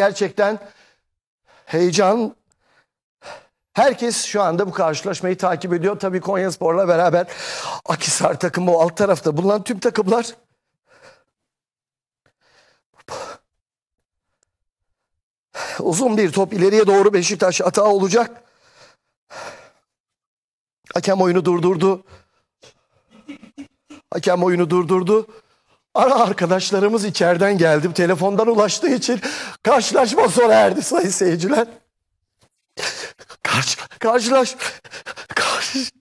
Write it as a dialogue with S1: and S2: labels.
S1: Gerçekten heyecan. Herkes şu anda bu karşılaşmayı takip ediyor. Tabii Konya Spor'la beraber Akisar takımı o alt tarafta bulunan tüm takımlar. Uzun bir top ileriye doğru Beşiktaş hata olacak. Hakem oyunu durdurdu. Hakem oyunu durdurdu ara arkadaşlarımız içeriden geldi. Telefondan ulaştığı için karşılaşma sona erdi sayın seyirciler. Karşı, karşılaş, karşı,